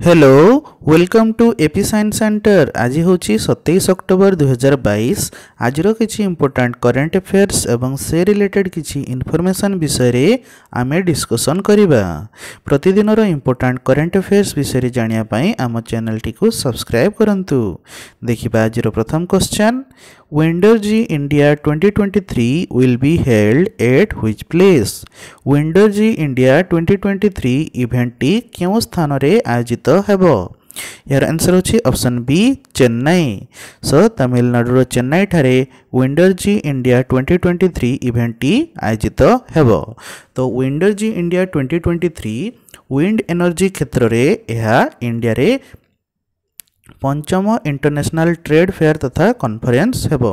Hello welcome to AP science centre ଆଜି ହେଉଛି ସତେଇଶ ଅକ୍ଟୋବର ଦୁଇହଜାର ବାଇଶ ଆଜିର କିଛି ଇମ୍ପୋର୍ଟାଣ୍ଟ କରେଣ୍ଟ ଆଫେୟାର୍ସ ଏବଂ ସେ ରିଲେଟେଡ଼ କିଛି ଇନଫର୍ମେସନ୍ ବିଷୟରେ ଆମେ ଡିସ୍କସନ୍ କରିବା ପ୍ରତିଦିନର ଇମ୍ପୋର୍ଟାଣ୍ଟ କରେଣ୍ଟ ଆଫେୟାର୍ସ ବିଷୟରେ ଜାଣିବା ପାଇଁ ଆମ ଚ୍ୟାନେଲଟିକୁ ସବସ୍କ୍ରାଇବ୍ କରନ୍ତୁ ଦେଖିବା ଆଜିର ପ୍ରଥମ question Windows G India 2023 will be held at which place? Windows G India 2023 ইভেন্টটি কেউ স্থানরে আয়োজিত ହେବ ଏହାର ଆନ୍ସର୍ ହେଉଛି ଅପସନ୍ ବି ଚେନ୍ନାଇ ସୋ ତାମିଲନାଡ଼ୁର ଚେନ୍ନାଇଠାରେ Windergy India twenty twenty three ଇଭେଣ୍ଟଟି ଆୟୋଜିତ ହେବ ତ Windergy India twenty twenty three wind energy କ୍ଷେତ୍ରରେ ଏହା ଇଣ୍ଡିଆରେ ପଞ୍ଚମ ଇଣ୍ଟରନ୍ୟାସନାଲ୍ ଟ୍ରେଡ୍ ଫେୟାର ତଥା କନଫରେନ୍ସ ହେବ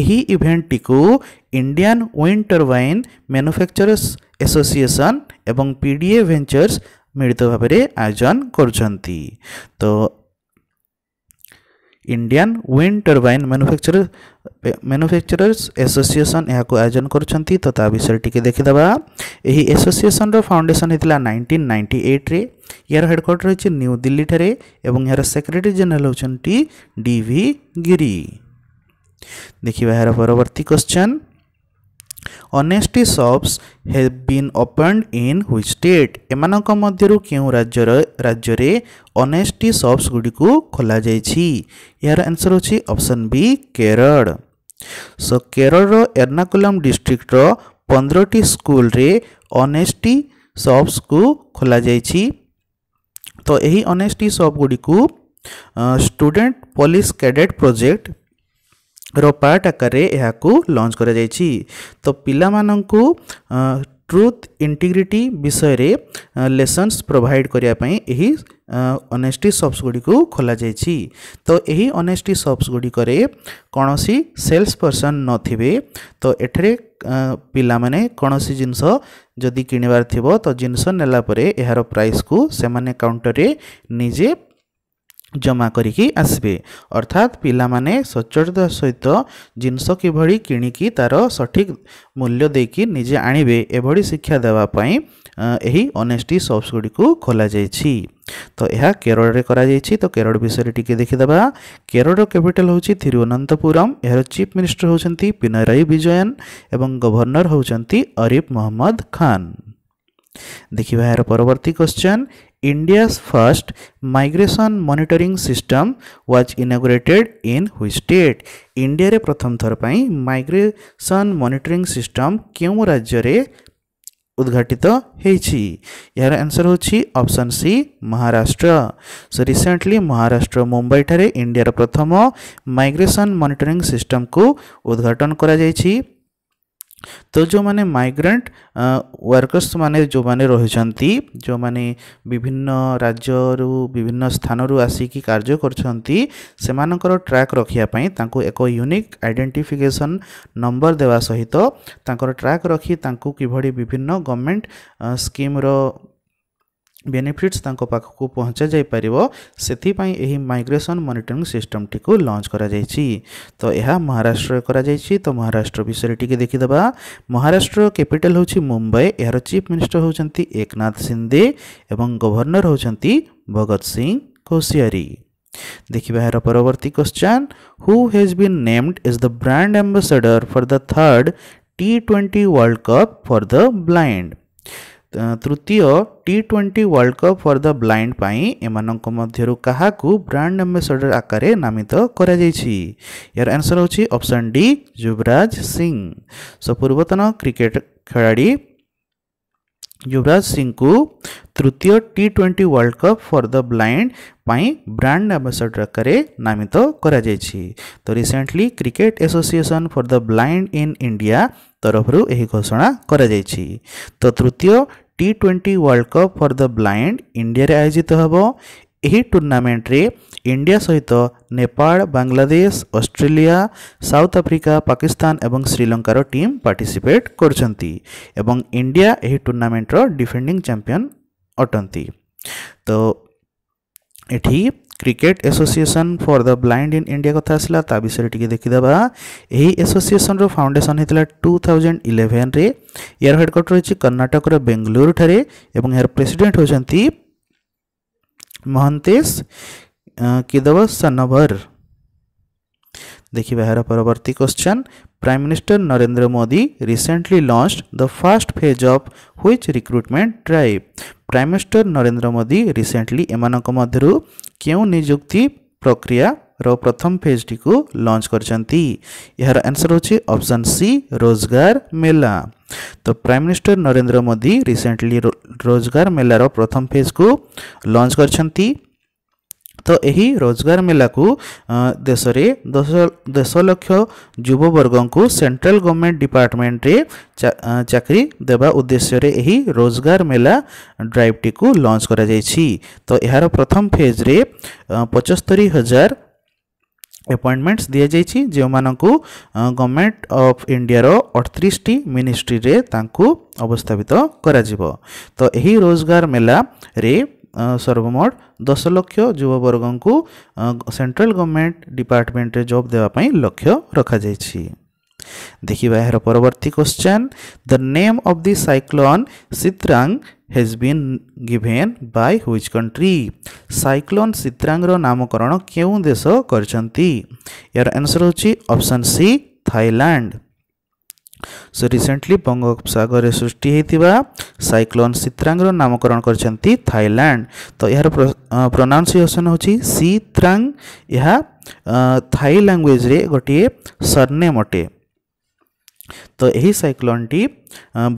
ଏହି ଇଭେଣ୍ଟଟିକୁ Indian wind turbine manufacturers association ଏବଂ ପି ଡି ଏ ଭେଞ୍ଚର୍ସ ମିଳିତ ଭାବରେ ଆୟୋଜନ କରୁଛନ୍ତି ତ Indian wind turbine manufacture manufacturers association ଏହାକୁ ଆୟୋଜନ କରୁଛନ୍ତି ତ ତା ବିଷୟରେ ଟିକେ ଦେଖିଦେବା ଏହି ଆସୋସିଏସନ୍ର ଫାଉଣ୍ଡେସନ୍ ହେଇଥିଲା ନାଇନଟିନ୍ ନାଇଣ୍ଟି ଏଇଟ୍ରେ ଏହାର ହେଡ଼କ୍ୱାର୍ଟର ରହିଛି ନ୍ୟୁ ଦିଲ୍ଲୀଠାରେ ଏବଂ ଏହାର ସେକ୍ରେଟାରୀ ଜେନେରାଲ୍ ହେଉଛନ୍ତି ଡି ଭି ଗିରି ଦେଖିବା ଏହାର ପରବର୍ତ୍ତୀ question honest shops have been open in which state एम के राज्य अनेस्ट सप्स गुड़ी खोल जा यार आंसर होची बी केरल सो केरल एर्णाकुलम डिस्ट्रिक्टर पंद्रह स्कूल अनेस्ट सप्स को खोल जा तो यही अनेस्ट सप गुड़ी student police cadet project part आकार लंच कर तो पा ट्रुथ इंटीग्रिटी विषय में लेसनस प्रोभाइड करने अनेस्टी सप्स गुड़ी खोल जा तो यही अनेस्टी सप्स गुड़िक कौन सी सेल्स पर्सन न थे तो ये पाने कौन सी जिनस जदि किणवार थ जिनस नेलापर यार प्राइस को से काउंटर निजे ଜମା କରିକି ଆସିବେ ଅର୍ଥାତ୍ ପିଲାମାନେ ସଚ୍ଚୋଟତା ସହିତ ଜିନିଷ କିଭଳି କିଣିକି ତା'ର ସଠିକ୍ ମୂଲ୍ୟ ଦେଇକି ନିଜେ ଆଣିବେ ଏଭଳି ଶିକ୍ଷା ଦେବା ପାଇଁ ଏହି ଅନେଷ୍ଟି ସପ୍ସ ଗୁଡ଼ିକୁ ଖୋଲାଯାଇଛି ତ ଏହା କେରଳରେ କରାଯାଇଛି ତ କେରଳ ବିଷୟରେ ଟିକେ ଦେଖିଦେବା କେରଳର କ୍ୟାପିଟାଲ ହେଉଛି ଥିରୁଅନନ୍ତପୁରମ୍ ଏହାର ଚିଫ୍ ମିନିଷ୍ଟର ହେଉଛନ୍ତି ପିନରାଇ ବିଜୟନ୍ ଏବଂ ଗଭର୍ଣ୍ଣର ହେଉଛନ୍ତି ଅରିଫ୍ ମହମ୍ମଦ ଖାନ୍ ଦେଖିବା ଏହାର ପରବର୍ତ୍ତୀ question India's first migration monitoring system was inaugurated in which state? India रे प्रथम थर पाई migration monitoring system क्यों राज्य रे उद्घाटित होती यार आंसर होची option C Maharashtra so recently Maharashtra Mumbai ठारे इंडिया प्रथम माइग्रेशन मॉनिटरिंग सिस्टम को उद्घाटन करा जाई ତ ଯେଉଁମାନେ ମାଇଗ୍ରାଣ୍ଟ ୱାର୍କର୍ସ ମାନେ ଯେଉଁମାନେ ରହିଛନ୍ତି ଯେଉଁମାନେ ବିଭିନ୍ନ ରାଜ୍ୟରୁ ବିଭିନ୍ନ ସ୍ଥାନରୁ ଆସିକି କାର୍ଯ୍ୟ କରୁଛନ୍ତି ସେମାନଙ୍କର ଟ୍ରାକ୍ ରଖିବା ପାଇଁ ତାଙ୍କୁ ଏକ ୟୁନିକ୍ ଆଇଡେଣ୍ଟିଫିକେସନ୍ ନମ୍ବର ଦେବା ସହିତ ତାଙ୍କର ଟ୍ରାକ୍ ରଖି ତାଙ୍କୁ କିଭଳି ବିଭିନ୍ନ ଗଭର୍ଣ୍ଣମେଣ୍ଟ ସ୍କିମ୍ର बेनिफिट्स पाखक पहुँचा जा पार से माइग्रेसन मनिटरींग सिस्टम टी लंच कर तो यह महाराष्ट्र कर तो महाराष्ट्र विषय टी देखीद महाराष्ट्र कैपिटल हूँ मुंबई यार चिफ मिनिस्टर होती एकनाथ सिंधे और गवर्णर होती भगत सिंह कोशियारी देखा यार परवर्त question who has been named is the brand ambassador for the third T twenty world cup for the blind ତୃତୀୟ T twenty world cup for the blind ପାଇଁ ଏମାନଙ୍କ ମଧ୍ୟରୁ କାହାକୁ ବ୍ରାଣ୍ଡ ଆମ୍ବାସଡ଼ର ଆକାରରେ ନାମିତ କରାଯାଇଛି ଏହାର ଆନ୍ସର୍ ହେଉଛି option D Yuvraj Singh so ପୂର୍ବତନ କ୍ରିକେଟ୍ ଖେଳାଳି ଯୁବରାଜ ସିଂଙ୍କୁ ତୃତୀୟ T twenty world cup for the blind ପାଇଁ ବ୍ରାଣ୍ଡ ଆମ୍ବାସଡ଼ର ଆକାରରେ ନାମିତ କରାଯାଇଛି ତ recently cricket association for the blind in India ତରଫରୁ ଏହି ଘୋଷଣା କରାଯାଇଛି ତ ତୃତୀୟ T twenty world cup for the blind ଇଣ୍ଡିଆରେ ଆୟୋଜିତ ହେବ ଏହି ଟୁର୍ଣ୍ଣାମେଣ୍ଟରେ ଇଣ୍ଡିଆ ସହିତ Nepal Bangladesh Australia South Africa Pakistan ଏବଂ ଶ୍ରୀଲଙ୍କାର ଟିମ୍ ପାର୍ଟିସିପେଟ୍ କରୁଛନ୍ତି ଏବଂ ଇଣ୍ଡିଆ ଏହି ଟୁର୍ଣ୍ଣାମେଣ୍ଟର ଡିଫେଣ୍ଡିଂ ଚାମ୍ପିଅନ୍ ଅଟନ୍ତି ତ ଏଠି cricket association for the blind in India କଥା ଆସିଲା ତା ବିଷୟରେ ଟିକେ ଦେଖିଦେବା ଏହି ଏସୋସିଏସନ୍ର ଫାଉଣ୍ଡେସନ୍ ହେଇଥିଲା ଟୁ ଥାଉଜେଣ୍ଡ ଇଲେଭେନ୍ରେ ଏହାର ହେଡ଼କ୍ୱାର୍ଟର ରହିଛି କର୍ଣ୍ଣାଟକର ବେଙ୍ଗଲୁରୁଠାରେ ଏବଂ ଏହାର ପ୍ରେସିଡେଣ୍ଟ ହେଉଛନ୍ତି ମହନ୍ତେଶ କିଦବ ସନଭର देखा यार परवर्त question prime minister Narendra Modi recently launch the first phase of which recruitment drive prime minister Narendra Modi recently ଏମାନଙ୍କ ମଧ୍ୟରୁ କେଉଁ ନିଯୁକ୍ତି ପ୍ରକ୍ରିୟାର ପ୍ରଥମ ଫେଜ୍ଟିକୁ ଲଞ୍ଚ କରିଛନ୍ତି ଏହାର ଆନ୍ସର୍ ହେଉଛି ଅପସନ୍ ସି ରୋଜଗାର ମେଲା ତ prime minister Narendra Modi recently Rozgar ମେଲାର ପ୍ରଥମ ଫେଜ୍କୁ ଲଞ୍ଚ କରିଛନ୍ତି तो यही रोजगार मेला को देश में दस लक्ष जुववर्ग को सेंट्रल गवर्नमेंट डिपार्टमेंट चाकरी देवा उद्देश्य रोजगार मेला ड्राइव टी को लंच कर तो यार प्रथम फेज रे पचस्तरी हजार एपॉइंटमेंट्स दि जाइए जो मानक गवर्णमेंट अफ इंडिया अठतीस मिनिस्ट्री में अवस्थापित तो यही रोजगार मेला रे ସର୍ବମୋଟ ଦଶ ଲକ୍ଷ ଯୁବବର୍ଗଙ୍କୁ ସେଣ୍ଟ୍ରାଲ ଗଭର୍ଣ୍ଣମେଣ୍ଟ ଡିପାର୍ଟମେଣ୍ଟରେ ଜବ୍ ଦେବା ପାଇଁ ଲକ୍ଷ୍ୟ ରଖାଯାଇଛି ଦେଖିବା ଏହାର ପରବର୍ତ୍ତୀ question the name of the cyclone Sitrang has been given by which country cyclone ସିତ୍ରାଙ୍ଗର ନାମକରଣ କେଉଁ ଦେଶ କରିଛନ୍ତି ଏହାର ଆନ୍ସର୍ ହେଉଛି option C Thailand so recently বঙ্গোপসাগরে সৃষ্টি হয়েছে সাইক্লোন সিত্রাঙ্গর নামকরণ করেছেন থাইল্যান্ড তো এর প্রোনাউন্সিয়েসন হচ্ছে সিত্রাং এহা থাই ল্যাঙ্গুয়েজরে গোটিয়ে সরনেম অটে তো এই সাইক্লোনটি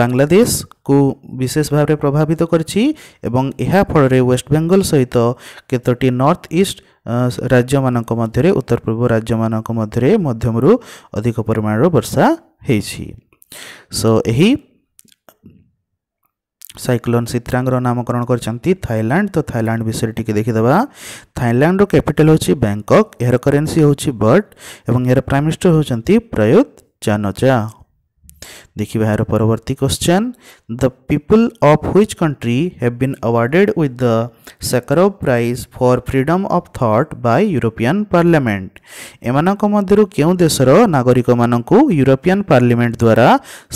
বাংলাদেশকু বিশেষ ভাবে প্রভাবিত করেছি এবং এর ফলরে ওয়েস্ট বেঙ্গল সহিত কতটি নর্থ ইস্ট রাজ্যমানক মধ্যে উত্তর পূর্ব রাজ্যমানক মধ্যে মধ্যমরু অধিক পরিমাণর বর্ষা ହୋଇଛି ସୋ ଏହି ସାଇକ୍ଲୋନ୍ ସିତ୍ରାଙ୍ଗର ନାମକରଣ କରିଛନ୍ତି ଥାଇଲାଣ୍ଡ ତ ଥାଇଲାଣ୍ଡ ବିଷୟରେ ଟିକେ ଦେଖିଦେବା ଥାଇଲାଣ୍ଡର କ୍ୟାପିଟାଲ ହେଉଛି ବ୍ୟାଙ୍କକ୍ ଏହାର କରେନ୍ସି ହେଉଛି ବର୍ଟ ଏବଂ ଏହାର ପ୍ରାଇମ୍ ମିନିଷ୍ଟର ହେଉଛନ୍ତି ପ୍ରୟୁତ ଚାନୋଚା देखिए यार परवर्त question the people of which country have been awarded with the Sakharov prize for freedom of thought by European parliament एम केसर नागरिक मान यूरोपियान पार्लियामेंट द्वारा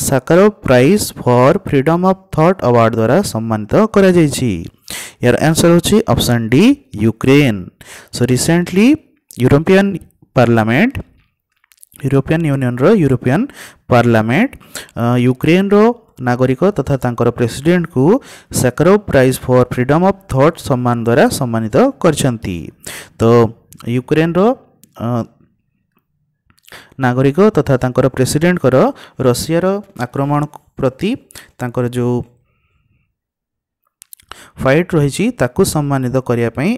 Sakharov prize for freedom of thought award द्वारा सम्मानित कर यार आंसर होची option D Ukraine so recently European parliament European ୟୁନିୟନ୍ର ୟୁରୋପିଆନ୍ ପାର୍ଲାମେଣ୍ଟ ୟୁକ୍ରେନ୍ର ନାଗରିକ ତଥା ତାଙ୍କର ପ୍ରେସିଡେଣ୍ଟକୁ Sakharov prize for freedom of thought ସମ୍ମାନ ଦ୍ୱାରା ସମ୍ମାନିତ କରିଛନ୍ତି ତ ୟୁକ୍ରେନ୍ର ନାଗରିକ ତଥା ତାଙ୍କର ପ୍ରେସିଡେଣ୍ଟଙ୍କର ରଷିଆର ଆକ୍ରମଣ ପ୍ରତି ତାଙ୍କର ଯେଉଁ ଫାଇଟ୍ ରହିଛି ତାକୁ ସମ୍ମାନିତ କରିବା ପାଇଁ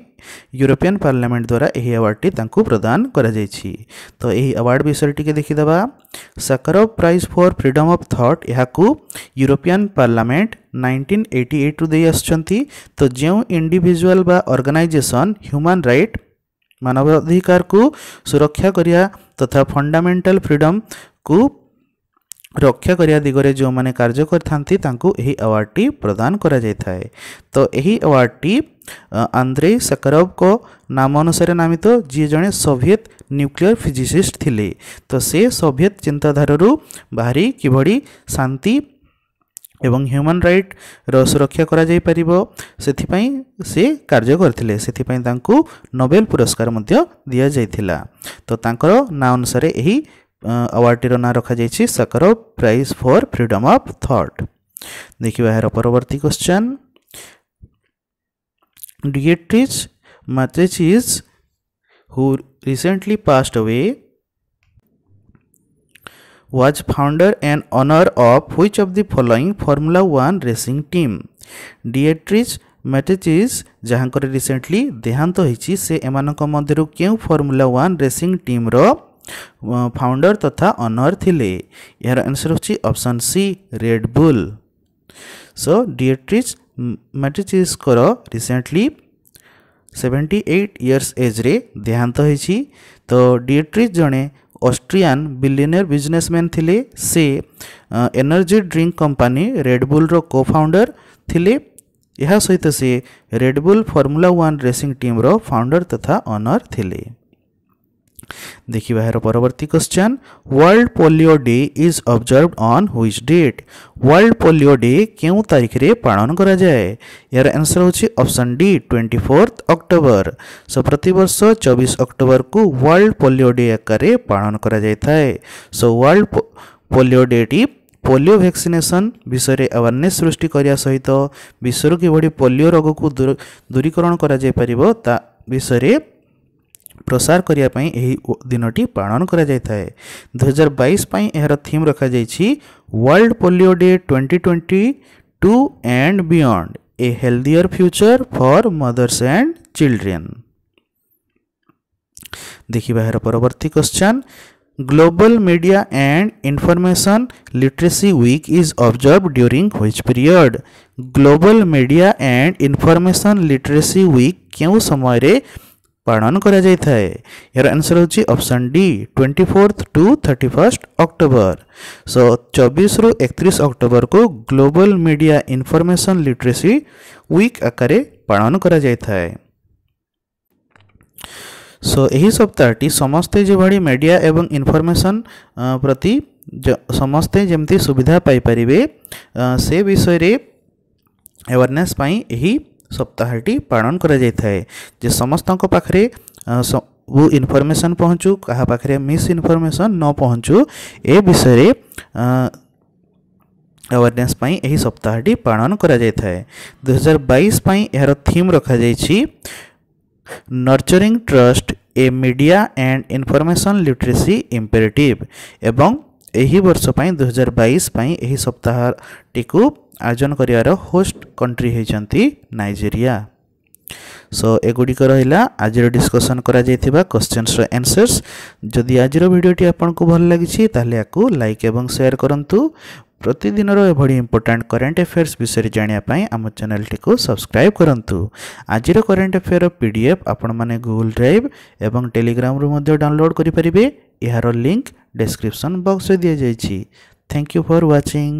ୟୁରୋପିଆନ୍ ପାର୍ଲାମେଣ୍ଟ ଦ୍ୱାରା ଏହି ଆୱାର୍ଡ଼ଟି ତାଙ୍କୁ ପ୍ରଦାନ କରାଯାଇଛି ତ ଏହି ଆୱାର୍ଡ଼ ବିଷୟରେ ଟିକେ ଦେଖିଦେବା Sakharov prize for freedom of thought ଏହାକୁ ୟୁରୋପିଆନ୍ ପାର୍ଲାମେଣ୍ଟ ନାଇଣ୍ଟିନ୍ ଏଇଟି ଏଇଟ୍ରୁ ଦେଇ ଆସୁଛନ୍ତି ତ ଯେଉଁ ଇଣ୍ଡିଭିଜୁଆଲ୍ ବା ଅର୍ଗାନାଇଜେସନ୍ ହ୍ୟୁମାନ୍ ରାଇଟ୍ ମାନବାଧିକାରକୁ ସୁରକ୍ଷା କରିବା ତଥା ଫଣ୍ଡାମେଣ୍ଟାଲ୍ ଫ୍ରିଡମ୍କୁ ରକ୍ଷା କରିବା ଦିଗରେ ଯେଉଁମାନେ କାର୍ଯ୍ୟ କରିଥାନ୍ତି ତାଙ୍କୁ ଏହି ଆୱାର୍ଡ଼ଟି ପ୍ରଦାନ କରାଯାଇଥାଏ ତ ଏହି ଆୱାର୍ଡ଼ଟି ଆନ୍ଦ୍ରେଇ ସକାରବଙ୍କ ନାମ ଅନୁସାରେ ନାମିତ ଯିଏ ଜଣେ ସୋଭିଏତ୍ ନ୍ୟୁକ୍ଲିୟର ଫିଜିସିଷ୍ଟ ଥିଲେ ତ ସେ ସୋଭିଏତ୍ ଚିନ୍ତାଧାରାରୁ ବାହାରି କିଭଳି ଶାନ୍ତି ଏବଂ ହ୍ୟୁମାନ୍ ରାଇଟ୍ର ସୁରକ୍ଷା କରାଯାଇପାରିବ ସେଥିପାଇଁ ସେ କାର୍ଯ୍ୟ କରିଥିଲେ ସେଥିପାଇଁ ତାଙ୍କୁ ନୋବେଲ ପୁରସ୍କାର ମଧ୍ୟ ଦିଆଯାଇଥିଲା ତ ତାଙ୍କର ନାଁ ଅନୁସାରେ ଏହି ଆୱାର୍ଡ଼ଟିର ନାଁ ରଖାଯାଇଛି Sakharov prize for freedom of thought ଦେଖିବା ଏହାର ପରବର୍ତ୍ତୀ କ୍ୱେଶ୍ଚନ୍ ଡିଏଟ୍ରିଜ୍ ମାଚେଚିଜ୍ who recently passed away was founder and owner of which of the following formula one racing team Dietrich Mateschitz ଯାହାଙ୍କର ରିସେଣ୍ଟଲି ଦେହାନ୍ତ ହୋଇଛି ସେ ଏମାନଙ୍କ ମଧ୍ୟରୁ କେଉଁ ଫର୍ମୁଲା ୱାନ୍ ରେସିଂ ଟିମ୍ର ଫାଉଣ୍ଡର ତଥା ଅନର୍ ଥିଲେ ଏହାର ଆନ୍ସର୍ ହେଉଛି option C Red Bull so Dietrich ମ୍ୟାଟ୍ରିଚିସ୍ଙ୍କର ରିସେଣ୍ଟଲି ସେଭେଣ୍ଟି ଏଇଟ୍ ଇୟର୍ସ ଏଜ୍ରେ ଦେହାନ୍ତ ହୋଇଛି ତ ଡିଏଟ୍ରିଚ୍ ଜଣେ ଅଷ୍ଟ୍ରିଆନ୍ ବିଲିନିୟର ବିଜନେସମ୍ୟାନ୍ ଥିଲେ ସେ ଏନର୍ଜି ଡ୍ରିଙ୍କ କମ୍ପାନୀ ରେଡ଼ବୁଲ୍ର କୋ ଫାଉଣ୍ଡର ଥିଲେ ଏହା ସହିତ ସେ ରେଡ଼ବୁଲ୍ ଫର୍ମୁଲା ୱାନ୍ ରେସିଂ ଟିମ୍ର ଫାଉଣ୍ଡର ତଥା ଅନର୍ ଥିଲେ ଦେଖିବା ଏହାର ପରବର୍ତ୍ତୀ question world polio day is observed on which date world polio day କେଉଁ ତାରିଖରେ ପାଳନ କରାଯାଏ ଏହାର ଆନ୍ସର୍ ହେଉଛି option D twenty fourth October so ପ୍ରତିବର୍ଷ ଚବିଶ ଅକ୍ଟୋବରକୁ ୱାର୍ଲଡ ପୋଲିଓ ଡେ ଆକାରରେ ପାଳନ କରାଯାଇଥାଏ ସୋ ୱାର୍ଲଡ ପୋଲିଓ ଡେଟି ପୋଲିଓ ଭ୍ୟାକ୍ସିନେସନ୍ ବିଷୟରେ ଆୱାରନେସ୍ ସୃଷ୍ଟି କରିବା ସହିତ ବିଶ୍ୱରୁ କିଭଳି ପୋଲିଓ ରୋଗକୁ ଦୂରୀକରଣ କରାଯାଇପାରିବ ତା ବିଷୟରେ ପ୍ରସାର କରିବା ପାଇଁ ଏହି ଦିନଟି ପାଳନ କରାଯାଇଥାଏ ଦୁଇହଜାର ବାଇଶ ପାଇଁ ଏହାର ଥିମ୍ ରଖାଯାଇଛି world polio day twenty twenty two and beyond a healthier future for mothers and children ଦେଖିବା ଏହାର ପରବର୍ତ୍ତୀ question Global Media and Information Literacy Week is observed during which period? Global Media and Information Literacy Week क्यों समय रे पालन करसर option D twenty fourth to thirty first October so चबीश रु एक अक्टोबर को global media information literacy week आकार पालन कराए सो so, यही सप्ताहटी समस्ते जो भाई मीडिया एवं इनफर्मेसन प्रति समस्ते जमी सुविधा पाई से विषय अवेयरनेस अवेरने ସପ୍ତାହଟି ପାଳନ କରାଯାଇଥାଏ ଯେ ସମସ୍ତଙ୍କ ପାଖରେ ସବୁ ଇନଫର୍ମେସନ୍ ପହଞ୍ଚୁ କାହା ପାଖରେ ମିସ୍ ଇନଫର୍ମେସନ୍ ନ ପହଞ୍ଚୁ ଏ ବିଷୟରେ ଆୱାରନେସ୍ ପାଇଁ ଏହି ସପ୍ତାହଟି ପାଳନ କରାଯାଇଥାଏ ଦୁଇହଜାର ବାଇଶ ପାଇଁ ଏହାର ଥିମ୍ ରଖାଯାଇଛି nurturing trust a media and information literacy imperative ଏବଂ ଏହି ବର୍ଷ ପାଇଁ ଦୁଇହଜାର ବାଇଶ ପାଇଁ ଏହି ସପ୍ତାହଟିକୁ ଆୟୋଜନ କରିବାର ହୋଷ୍ଟ କଣ୍ଟ୍ରି ହେଉଛନ୍ତି ନାଇଜେରିଆ ସୋ ଏଗୁଡ଼ିକ ରହିଲା ଆଜିର ଡିସ୍କସନ୍ କରାଯାଇଥିବା କ୍ୱେଶ୍ଚନ୍ସର ଆନ୍ସର୍ସ ଯଦି ଆଜିର ଭିଡ଼ିଓଟି ଆପଣଙ୍କୁ ଭଲ ଲାଗିଛି ତାହେଲେ ୟାକୁ ଲାଇକ୍ ଏବଂ ସେୟାର କରନ୍ତୁ ପ୍ରତିଦିନର ଏଭଳି ଇମ୍ପୋର୍ଟାଣ୍ଟ କରେଣ୍ଟ ଆଫେୟାର୍ସ ବିଷୟରେ ଜାଣିବା ପାଇଁ ଆମ ଚ୍ୟାନେଲଟିକୁ ସବସ୍କ୍ରାଇବ୍ କରନ୍ତୁ ଆଜିର କରେଣ୍ଟ ଆଫେୟାର୍ର ପି ଡି ଏଫ୍ ଆପଣମାନେ ଗୁଗୁଲ୍ ଡ୍ରାଇଭ୍ ଏବଂ ଟେଲିଗ୍ରାମରୁ ମଧ୍ୟ ଡାଉନଲୋଡ଼୍ କରିପାରିବେ ଏହାର ଲିଙ୍କ୍ ଡେସ୍କ୍ରିପ୍ସନ୍ ବକ୍ସରେ ଦିଆଯାଇଛି ଥ୍ୟାଙ୍କ ୟୁ ଫର୍ ୱାଚିଂ